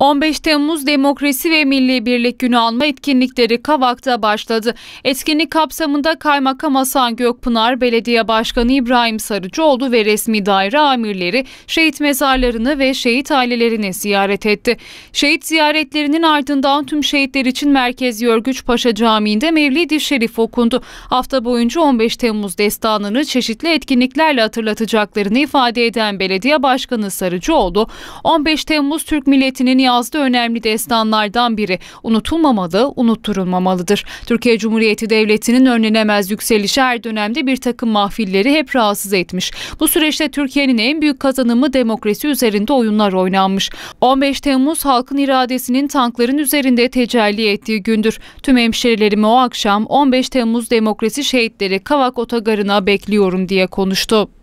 15 Temmuz Demokrasi ve Milli Birlik Günü alma etkinlikleri Kavak'ta başladı. Etkinlik kapsamında Kaymakam Hasan Gökpınar, Belediye Başkanı İbrahim Sarıcıoğlu ve resmi daire amirleri şehit mezarlarını ve şehit ailelerini ziyaret etti. Şehit ziyaretlerinin ardından tüm şehitler için Merkez Yörgüç Paşa Camii'nde Mevlid-i Şerif okundu. Hafta boyunca 15 Temmuz destanını çeşitli etkinliklerle hatırlatacaklarını ifade eden Belediye Başkanı Sarıcıoğlu, 15 Temmuz Türk milletinin yazdığı önemli destanlardan biri. Unutulmamalı, unutturulmamalıdır. Türkiye Cumhuriyeti Devleti'nin önlenemez yükselişi her dönemde bir takım mahfilleri hep rahatsız etmiş. Bu süreçte Türkiye'nin en büyük kazanımı demokrasi üzerinde oyunlar oynanmış. 15 Temmuz halkın iradesinin tankların üzerinde tecelli ettiği gündür. Tüm hemşerilerimi o akşam 15 Temmuz demokrasi şehitleri Kavak Otogarı'na bekliyorum diye konuştu.